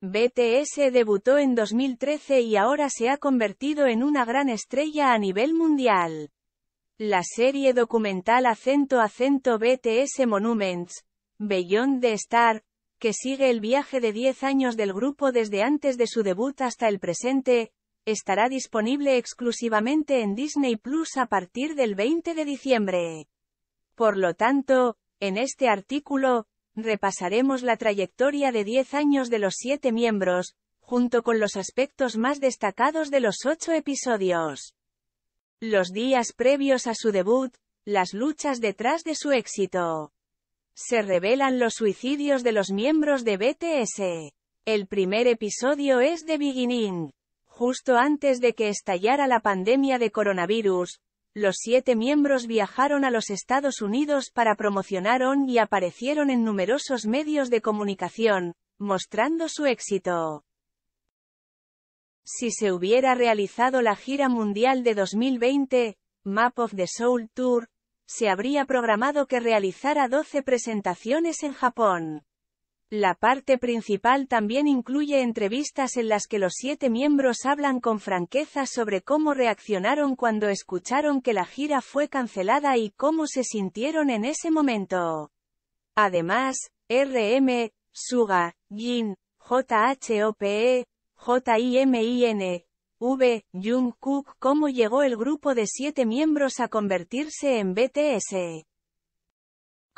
BTS debutó en 2013 y ahora se ha convertido en una gran estrella a nivel mundial. La serie documental Acento Acento BTS Monuments, Beyond the Star, que sigue el viaje de 10 años del grupo desde antes de su debut hasta el presente, estará disponible exclusivamente en Disney Plus a partir del 20 de diciembre. Por lo tanto, en este artículo, Repasaremos la trayectoria de 10 años de los 7 miembros, junto con los aspectos más destacados de los 8 episodios. Los días previos a su debut, las luchas detrás de su éxito. Se revelan los suicidios de los miembros de BTS. El primer episodio es The Beginning. Justo antes de que estallara la pandemia de coronavirus, los siete miembros viajaron a los Estados Unidos para promocionaron y aparecieron en numerosos medios de comunicación, mostrando su éxito. Si se hubiera realizado la gira mundial de 2020, Map of the Soul Tour, se habría programado que realizara 12 presentaciones en Japón. La parte principal también incluye entrevistas en las que los siete miembros hablan con franqueza sobre cómo reaccionaron cuando escucharon que la gira fue cancelada y cómo se sintieron en ese momento. Además, RM, Suga, Jin, JHOPE, JIMIN, V, Jungkook cómo llegó el grupo de siete miembros a convertirse en BTS.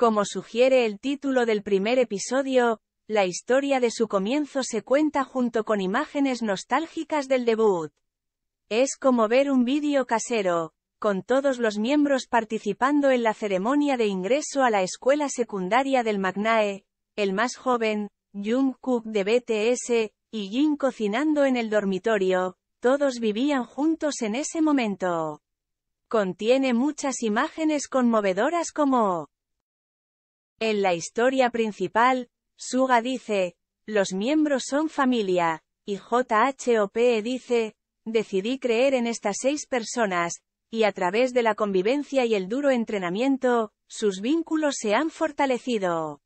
Como sugiere el título del primer episodio, la historia de su comienzo se cuenta junto con imágenes nostálgicas del debut. Es como ver un vídeo casero, con todos los miembros participando en la ceremonia de ingreso a la escuela secundaria del Magnae, el más joven, Jungkook de BTS, y Jin cocinando en el dormitorio, todos vivían juntos en ese momento. Contiene muchas imágenes conmovedoras como en la historia principal, Suga dice, los miembros son familia, y JHOPE dice, decidí creer en estas seis personas, y a través de la convivencia y el duro entrenamiento, sus vínculos se han fortalecido.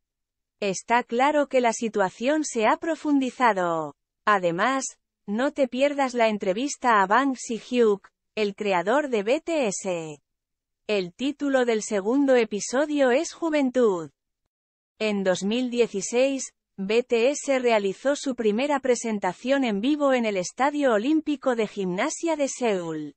Está claro que la situación se ha profundizado. Además, no te pierdas la entrevista a Si Hyuk, el creador de BTS. El título del segundo episodio es Juventud. En 2016, BTS realizó su primera presentación en vivo en el Estadio Olímpico de Gimnasia de Seúl.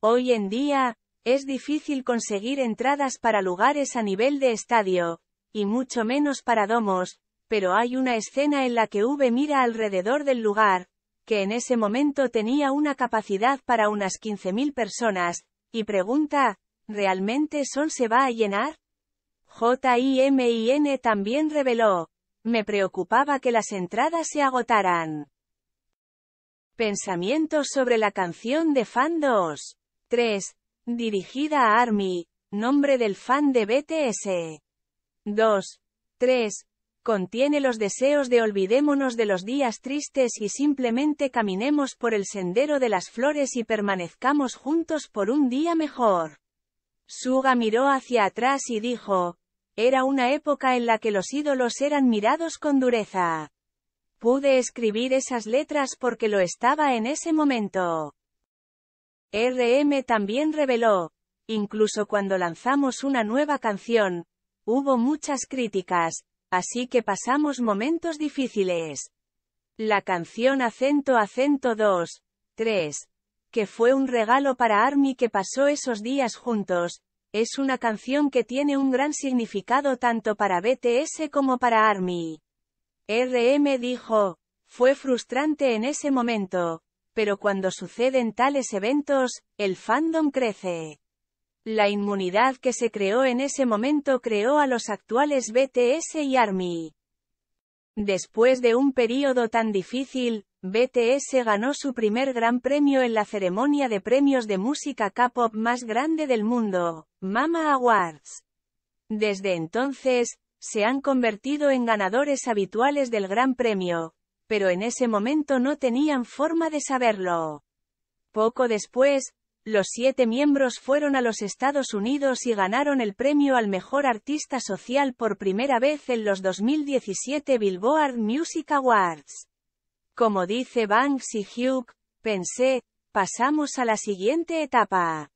Hoy en día, es difícil conseguir entradas para lugares a nivel de estadio, y mucho menos para domos, pero hay una escena en la que V mira alrededor del lugar, que en ese momento tenía una capacidad para unas 15.000 personas, y pregunta, ¿realmente Sol se va a llenar? JIMIN también reveló, me preocupaba que las entradas se agotaran. Pensamientos sobre la canción de Fan 2. 3. Dirigida a Army, nombre del fan de BTS. 2. 3. Contiene los deseos de olvidémonos de los días tristes y simplemente caminemos por el sendero de las flores y permanezcamos juntos por un día mejor. Suga miró hacia atrás y dijo, era una época en la que los ídolos eran mirados con dureza. Pude escribir esas letras porque lo estaba en ese momento. RM también reveló, incluso cuando lanzamos una nueva canción, hubo muchas críticas, así que pasamos momentos difíciles. La canción Acento Acento 2, 3, que fue un regalo para Army que pasó esos días juntos, es una canción que tiene un gran significado tanto para BTS como para ARMY. RM dijo, fue frustrante en ese momento, pero cuando suceden tales eventos, el fandom crece. La inmunidad que se creó en ese momento creó a los actuales BTS y ARMY. Después de un período tan difícil, BTS ganó su primer gran premio en la ceremonia de premios de música K-pop más grande del mundo, Mama Awards. Desde entonces, se han convertido en ganadores habituales del Gran Premio, pero en ese momento no tenían forma de saberlo. Poco después, los siete miembros fueron a los Estados Unidos y ganaron el premio al mejor artista social por primera vez en los 2017 Billboard Music Awards. Como dice Banks y Hugh, pensé, pasamos a la siguiente etapa.